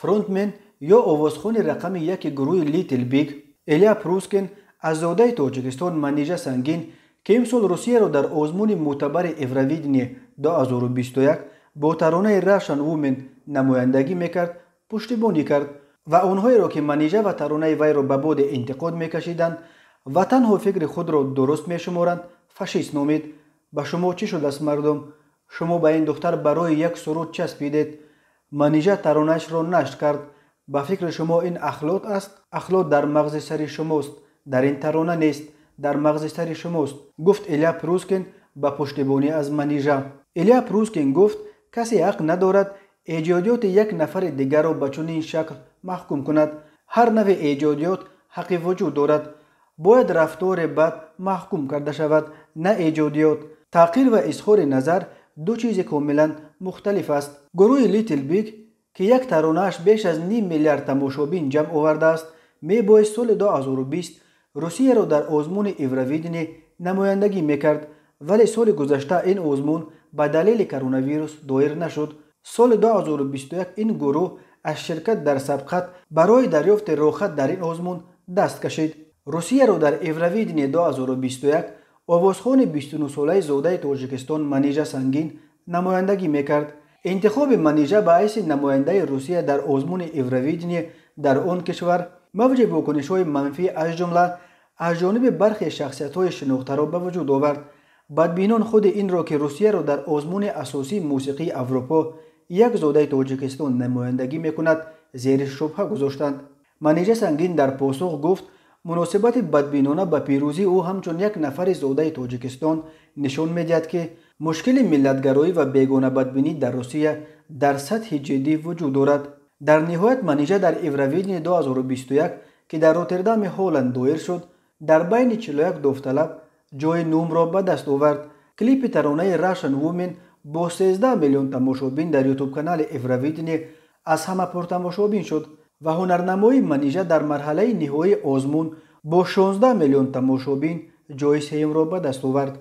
фронтмен ё овозхони рақами яки гурӯҳи литл биг элия прускин аззодаи тоҷикистон манижа сангин ки имсол русияро дар озмуни мӯътабари евровидение 2021 бо таронаи рашан вумен намояндагӣ мекард пуштибонӣ кард ва онҳоеро ки манижа ва таронаи вайро ба боде интиқод мекашиданд ва танҳо фикри худро дуруст мешуморанд фашист номид ба шумо чӣ шудааст мардум шумо ба ин духтар барои як суруд часпидед манижа таронаашро нашт кард ба фикри шумо ин ахлот аст ахлот дар мағзи сари шумост дар ин тарона нест дар мағзи сари шумост гуфт илия прускин ба пуштибонӣ аз манижа илия прускин гуфт касе ҳақ надорад эҷодиёти як нафари дигарро ба чунин шакл маҳкум кунад ҳар нави эҷодиёт ҳаққи вуҷуд дорад бояд рафтори бад маҳкум карда шавад на эҷодиёт таъқил ва изҳори назар ду чизе комилан мухталиф аст гурӯҳи литл биг ки як таронааш беш аз ним миллиард тамошобин ҷамъ овардааст мебоист соли 2020 русияро дар озмуни евровидини намояндагӣ мекард вале соли гузашта ин озмун ба далели коронавирус доир нашуд соли 2021 ин гурӯҳ аз ширкат дар сабқат барои дарёфти рӯхат дар ин озмун даст кашид русияро дар евровидини 2021 овозхони 29-солаи зодаи тоҷикистон манижа сангин намояндагӣ мекард интихоби манижа ба ҳайси намояндаи русия дар озмуни евровидение дар он кишвар мавҷи вокунишҳои манфӣ аз ҷумла аз ҷониби бархе шахсиятҳои шинохтаро ба вуҷуд овард бадбинон худи инро ки русияро дар озмуни асосии мусиқии аврупо як зодаи тоҷикистон намояндагӣ мекунад зери шубҳа гузоштанд манижа сангин дар посух гуфт муносибати бадбинона ба пирӯзӣ ӯ ҳамчун як нафари зодаи тоҷикистон нишон медиҳад ки мушкили миллатгароӣ ва бегонабадбинӣ дар русия дар сатҳи ҷиддӣ вуҷуд дорад дар ниҳоят манижа дар евровидени 2021 ки дар роттердами ҳоланд доир шуд дар байни 41 дофталаб ҷои нӯмро ба даст овард клипи таронаи russian women бо 13 миллион тамошобин дар ютубканали евровидени аз ҳама пуртамошобин шуд ва ҳунарнамои манижа дар марҳалаи ниҳои озмун бо 16 миллион тамошобин ҷои сеюмро ба даст овард